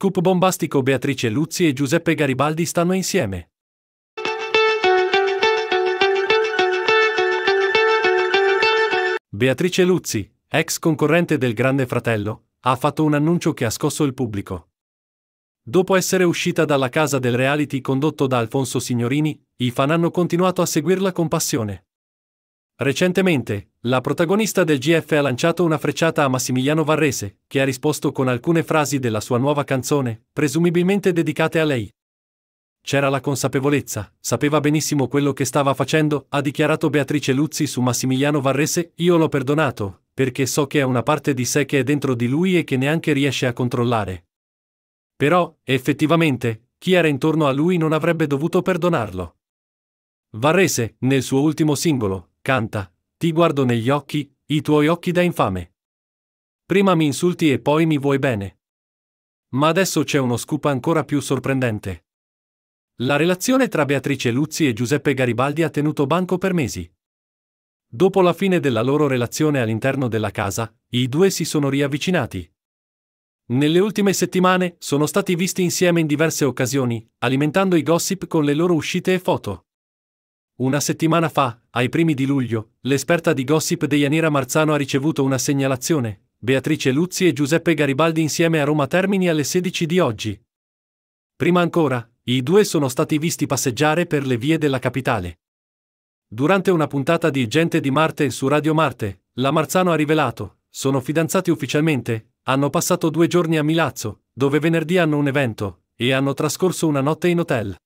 Scoop bombastico Beatrice Luzzi e Giuseppe Garibaldi stanno insieme. Beatrice Luzzi, ex concorrente del Grande Fratello, ha fatto un annuncio che ha scosso il pubblico. Dopo essere uscita dalla casa del reality condotto da Alfonso Signorini, i fan hanno continuato a seguirla con passione. Recentemente, la protagonista del GF ha lanciato una frecciata a Massimiliano Varrese, che ha risposto con alcune frasi della sua nuova canzone, presumibilmente dedicate a lei. C'era la consapevolezza, sapeva benissimo quello che stava facendo, ha dichiarato Beatrice Luzzi su Massimiliano Varrese, io l'ho perdonato, perché so che è una parte di sé che è dentro di lui e che neanche riesce a controllare. Però, effettivamente, chi era intorno a lui non avrebbe dovuto perdonarlo. Varrese, nel suo ultimo singolo, Canta, ti guardo negli occhi, i tuoi occhi da infame. Prima mi insulti e poi mi vuoi bene. Ma adesso c'è uno scoop ancora più sorprendente. La relazione tra Beatrice Luzzi e Giuseppe Garibaldi ha tenuto banco per mesi. Dopo la fine della loro relazione all'interno della casa, i due si sono riavvicinati. Nelle ultime settimane sono stati visti insieme in diverse occasioni, alimentando i gossip con le loro uscite e foto. Una settimana fa, ai primi di luglio, l'esperta di gossip Deianira Marzano ha ricevuto una segnalazione. Beatrice Luzzi e Giuseppe Garibaldi insieme a Roma Termini alle 16 di oggi. Prima ancora, i due sono stati visti passeggiare per le vie della capitale. Durante una puntata di Gente di Marte su Radio Marte, la Marzano ha rivelato, sono fidanzati ufficialmente, hanno passato due giorni a Milazzo, dove venerdì hanno un evento, e hanno trascorso una notte in hotel.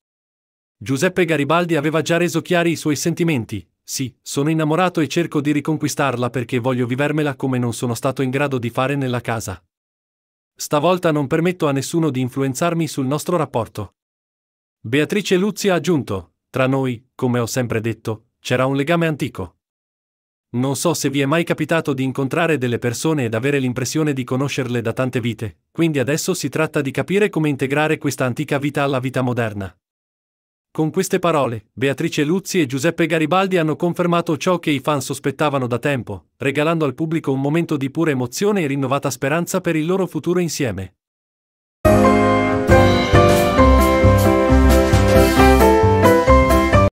Giuseppe Garibaldi aveva già reso chiari i suoi sentimenti. Sì, sono innamorato e cerco di riconquistarla perché voglio vivermela come non sono stato in grado di fare nella casa. Stavolta non permetto a nessuno di influenzarmi sul nostro rapporto. Beatrice Luzzi ha aggiunto, tra noi, come ho sempre detto, c'era un legame antico. Non so se vi è mai capitato di incontrare delle persone ed avere l'impressione di conoscerle da tante vite, quindi adesso si tratta di capire come integrare questa antica vita alla vita moderna. Con queste parole, Beatrice Luzzi e Giuseppe Garibaldi hanno confermato ciò che i fan sospettavano da tempo, regalando al pubblico un momento di pura emozione e rinnovata speranza per il loro futuro insieme.